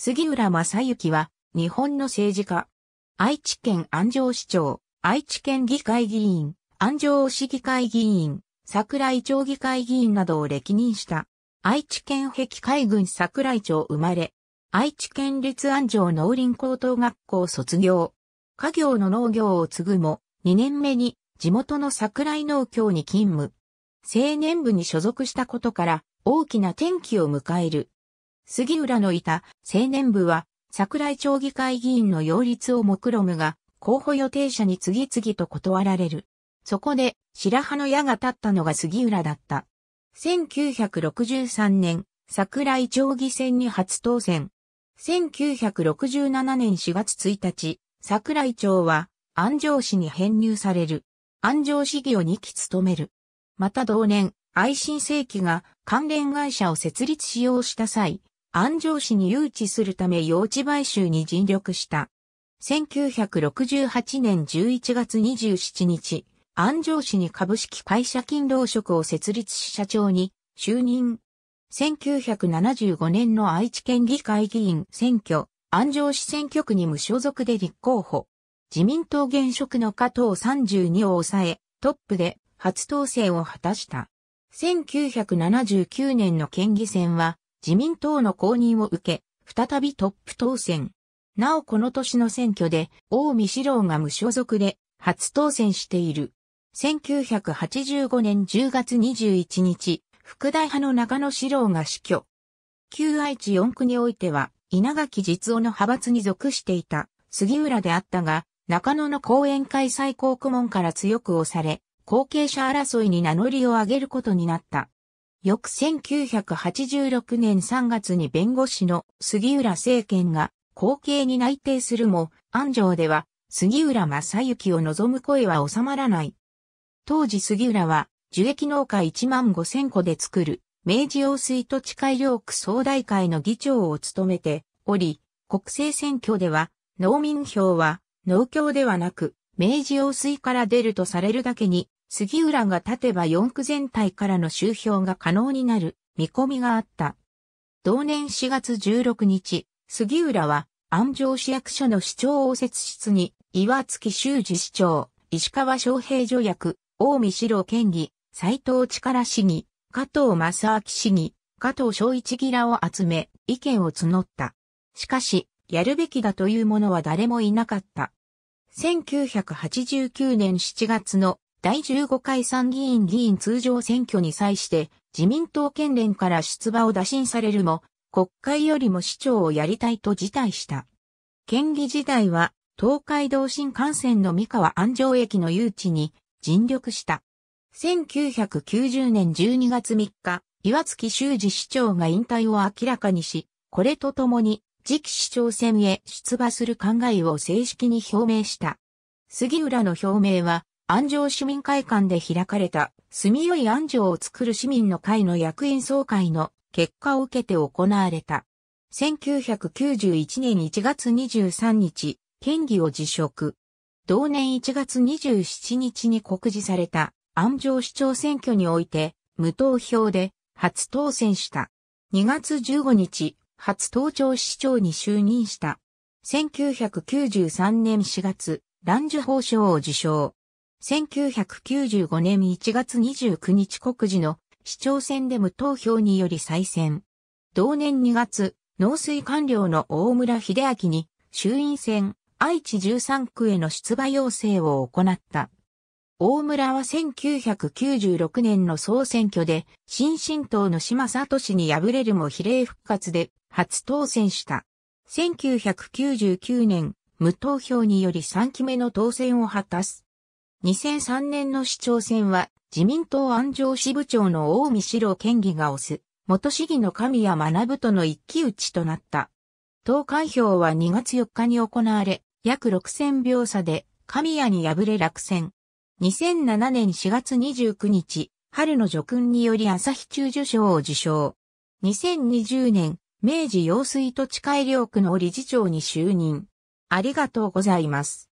杉浦正幸は、日本の政治家。愛知県安城市長、愛知県議会議員、安城市議会議員、桜井町議会議員などを歴任した。愛知県壁海軍桜井町生まれ。愛知県立安城農林高等学校卒業。家業の農業を継ぐも、2年目に地元の桜井農協に勤務。青年部に所属したことから大きな転機を迎える。杉浦のいた青年部は、桜井町議会議員の擁立を目論むが、候補予定者に次々と断られる。そこで、白羽の矢が立ったのが杉浦だった。1963年、桜井町議選に初当選。1967年4月1日、桜井町は安城市に編入される。安城市議を2期務める。また同年、愛新世紀が関連会社を設立しようした際、安城市に誘致するため用地買収に尽力した。1968年11月27日、安城市に株式会社勤労職を設立し社長に就任。1975年の愛知県議会議員選挙、安城市選挙区に無所属で立候補。自民党現職の加藤32を抑え、トップで初当選を果たした。1979年の県議選は、自民党の公認を受け、再びトップ当選。なおこの年の選挙で、大見志郎が無所属で、初当選している。1985年10月21日、副大派の中野志郎が死去。旧愛知四区においては、稲垣実夫の派閥に属していた杉浦であったが、中野の講演会最高顧問から強く押され、後継者争いに名乗りを上げることになった。翌1986年3月に弁護士の杉浦政権が後継に内定するも、安城では杉浦正幸を望む声は収まらない。当時杉浦は樹液農家1万5千個で作る明治用水土地改良区総大会の議長を務めており、国政選挙では農民票は農協ではなく明治用水から出るとされるだけに杉浦が立てば四区全体からの周票が可能になる見込みがあった。同年4月16日、杉浦は安城市役所の市長応接室に岩月修二市長、石川昌平助役、大見四郎県議、斎藤力市議、加藤正明市議、加藤昭一議らを集め、意見を募った。しかし、やるべきだというものは誰もいなかった。1989年7月の第15回参議院議員通常選挙に際して自民党県連から出馬を打診されるも、国会よりも市長をやりたいと辞退した。県議時代は東海道新幹線の三河安城駅の誘致に尽力した。1990年12月3日、岩月修二市長が引退を明らかにし、これとともに次期市長選へ出馬する考えを正式に表明した。杉浦の表明は安城市民会館で開かれた、住みよい安城を作る市民の会の役員総会の結果を受けて行われた。1991年1月23日、県議を辞職。同年1月27日に告示された安城市長選挙において、無投票で初当選した。2月15日、初登庁市長に就任した。1993年4月、乱受法賞を受賞。1995年1月29日告示の市長選で無投票により再選。同年2月、農水官僚の大村秀明に衆院選愛知13区への出馬要請を行った。大村は1996年の総選挙で新進党の島里氏に敗れるも比例復活で初当選した。1999年、無投票により3期目の当選を果たす。2003年の市長選は自民党安城支部長の大見志郎県議が推す、元市議の神谷学との一騎打ちとなった。投開票は2月4日に行われ、約6000秒差で神谷に敗れ落選。2007年4月29日、春の叙勲により朝日中受賞を受賞。2020年、明治用水土地改良区の理事長に就任。ありがとうございます。